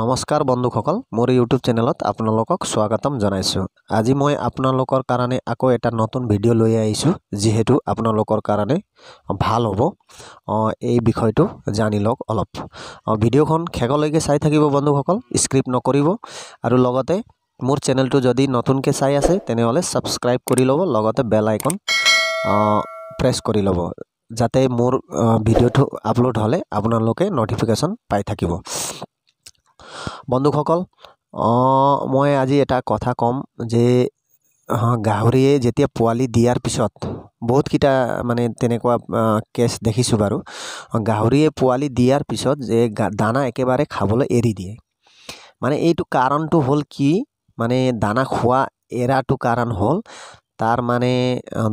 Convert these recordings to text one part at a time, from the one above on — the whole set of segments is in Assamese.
নমস্কাৰ বন্ধুসকল মোৰ ইউটিউব চেনেলত আপোনালোকক স্বাগতম জনাইছোঁ আজি মই আপোনালোকৰ কাৰণে আকৌ এটা নতুন ভিডিঅ' লৈ আহিছোঁ যিহেতু আপোনালোকৰ কাৰণে ভাল হ'ব এই বিষয়টো জানি লওক অলপ ভিডিঅ'খন শেষলৈকে চাই থাকিব বন্ধুসকল স্ক্রিপ নকৰিব আৰু লগতে মোৰ চেনেলটো যদি নতুনকৈ চাই আছে তেনেহ'লে ছাবস্ক্ৰাইব কৰি ল'ব লগতে বেল আইকন প্ৰেছ কৰি ল'ব যাতে মোৰ ভিডিঅ'টো আপলোড হ'লে আপোনালোকে ন'টিফিকেশ্যন পাই থাকিব বন্ধুসকল মই আজি এটা কথা ক'ম যে গাহৰিয়ে যেতিয়া পোৱালি দিয়াৰ পিছত বহুতকেইটা মানে তেনেকুৱা কেছ দেখিছোঁ বাৰু গাহৰিয়ে পোৱালি দিয়াৰ পিছত যে দানা একেবাৰে খাবলৈ এৰি দিয়ে মানে এইটো কাৰণটো হ'ল কি মানে দানা খোৱা এৰাটো কাৰণ হ'ল তাৰ মানে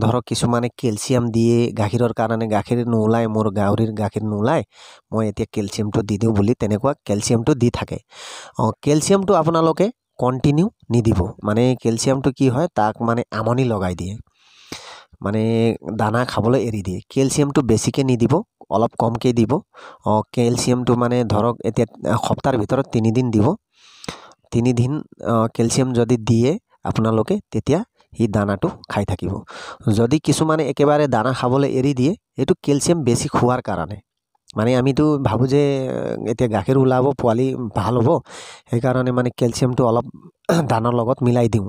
ধৰক কিছুমানে কেলছিয়াম দিয়ে গাখীৰৰ কাৰণে গাখীৰ নোলায় মোৰ গাহৰিৰ গাখীৰ নোলায় মই এতিয়া কেলছিয়ামটো দি দিওঁ বুলি তেনেকুৱা কেলছিয়ামটো দি থাকে অঁ কেলছিয়ামটো আপোনালোকে কণ্টিনিউ নিদিব মানে কেলছিয়ামটো কি হয় তাক মানে আমনি লগাই দিয়ে মানে দানা খাবলৈ এৰি দিয়ে কেলছিয়ামটো বেছিকৈ নিদিব অলপ কমকৈ দিব অঁ কেলছিয়ামটো মানে ধৰক এতিয়া সপ্তাহৰ ভিতৰত তিনিদিন দিব তিনিদিন কেলছিয়াম যদি দিয়ে আপোনালোকে তেতিয়া সি দানাটো খাই থাকিব যদি কিছুমানে একেবাৰে দানা খাবলৈ এৰি দিয়ে এইটো কেলছিয়াম বেছি খোৱাৰ কাৰণে মানে আমিতো ভাবোঁ যে এতিয়া গাখীৰ ওলাব পোৱালি ভাল হ'ব সেইকাৰণে মানে কেলছিয়ামটো অলপ দানাৰ লগত মিলাই দিওঁ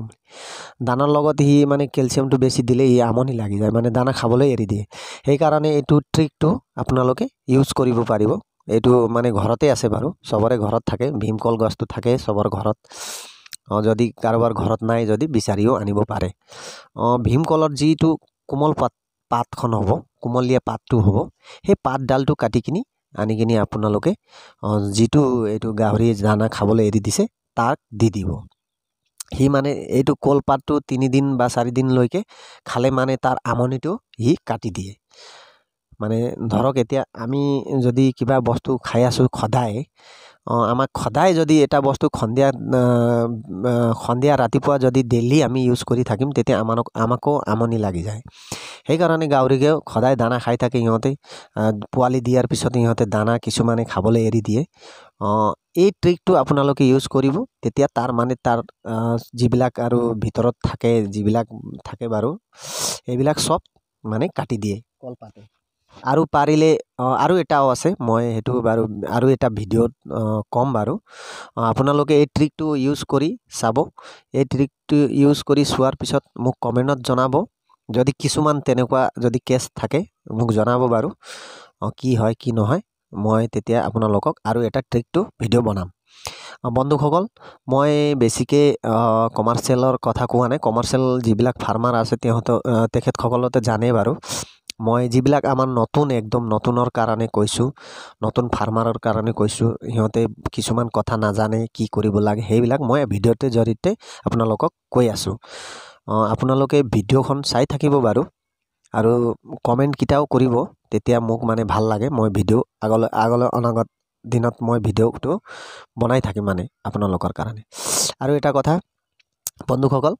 দানাৰ লগত সি মানে কেলছিয়ামটো বেছি দিলে ই আমনি লাগি যায় মানে দানা খাবলৈ এৰি দিয়ে সেইকাৰণে এইটো ট্ৰিকটো আপোনালোকে ইউজ কৰিব পাৰিব এইটো মানে ঘৰতে আছে বাৰু চবৰে ঘৰত থাকে ভীমকল গছটো থাকে চবৰ ঘৰত যদি কাৰোবাৰ ঘৰত নাই যদি বিচাৰিও আনিব পাৰে ভীম কলৰ যিটো কোমল পাত পাতখন হ'ব কোমলীয়া পাতটো হ'ব সেই পাতডালটো কাটি কিনি আনি কিনি আপোনালোকে যিটো এইটো গাহৰি দানা খাবলৈ এৰি দিছে তাক দি দিব সি মানে এইটো কলপাতটো তিনিদিন বা চাৰিদিনলৈকে খালে মানে তাৰ আমনিটো সি কাটি দিয়ে মানে ধৰক এতিয়া আমি যদি কিবা বস্তু খাই আছোঁ সদায় অঁ আমাক সদায় যদি এটা বস্তু সন্ধিয়া সন্ধিয়া ৰাতিপুৱা যদি ডেইলি আমি ইউজ কৰি থাকিম তেতিয়া আমাক আমাকো আমনি লাগি যায় সেইকাৰণে গাহৰিকেও সদায় দানা খাই থাকে ইহঁতে পোৱালি দিয়াৰ পিছত ইহঁতে দানা কিছুমানে খাবলৈ এৰি দিয়ে অঁ এই ট্ৰিকটো আপোনালোকে ইউজ কৰিব তেতিয়া তাৰ মানে তাৰ যিবিলাক আৰু ভিতৰত থাকে যিবিলাক থাকে বাৰু সেইবিলাক চব মানে কাটি দিয়ে কলপাতে আৰু পাৰিলে আৰু এটাও আছে মই সেইটো বাৰু আৰু এটা ভিডিঅ'ত ক'ম বাৰু আপোনালোকে এই ট্ৰিকটো ইউজ কৰি চাব এই ট্ৰিকটো ইউজ কৰি চোৱাৰ পিছত মোক কমেণ্টত জনাব যদি কিছুমান তেনেকুৱা যদি কেছ থাকে মোক জনাব বাৰু কি হয় কি নহয় মই তেতিয়া আপোনালোকক আৰু এটা ট্ৰিকটো ভিডিঅ' বনাম বন্ধুসকল মই বেছিকৈ কমাৰ্চিয়েলৰ কথা কোৱা নাই কমাৰ্চিয়েল যিবিলাক ফাৰ্মাৰ আছে তেহঁতৰ তেখেতসকলতে জানে বাৰু মই যিবিলাক আমাৰ নতুন একদম নতুনৰ কাৰণে কৈছোঁ নতুন ফাৰ্মাৰৰ কাৰণে কৈছোঁ সিহঁতে কিছুমান কথা নাজানে কি কৰিব লাগে সেইবিলাক মই ভিডিঅ'টোৰ জৰিয়তে আপোনালোকক কৈ আছোঁ আপোনালোকে ভিডিঅ'খন চাই থাকিব বাৰু আৰু কমেণ্টকেইটাও কৰিব তেতিয়া মোক মানে ভাল লাগে মই ভিডিঅ' আগলৈ আগলৈ অনাগত দিনত মই ভিডিঅ'টো বনাই থাকিম মানে আপোনালোকৰ কাৰণে আৰু এটা কথা বন্ধুসকল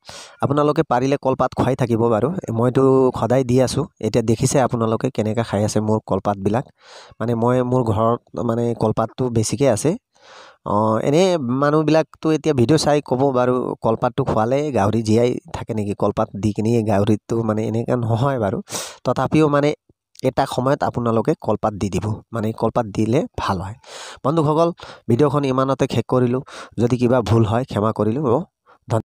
আপোনালোকে পাৰিলে কলপাত খুৱাই থাকিব বাৰু মইতো সদায় দি আছোঁ এতিয়া দেখিছে আপোনালোকে কেনেকৈ খাই আছে মোৰ কলপাতবিলাক মানে মই মোৰ ঘৰত মানে কলপাতটো বেছিকৈ আছে অঁ এনেই মানুহবিলাকতো এতিয়া ভিডিঅ' চাই ক'ব বাৰু কলপাতটো খোৱালে গাহৰি জীয়াই থাকে নেকি কলপাত দি কিনি গাহৰিটো মানে এনেকৈ নহয় বাৰু তথাপিও মানে এটা সময়ত আপোনালোকে কলপাত দি দিব মানে কলপাত দিলে ভাল হয় বন্ধুসকল ভিডিঅ'খন ইমানতে শেষ কৰিলোঁ যদি কিবা ভুল হয় ক্ষমা কৰিলোঁ অঁ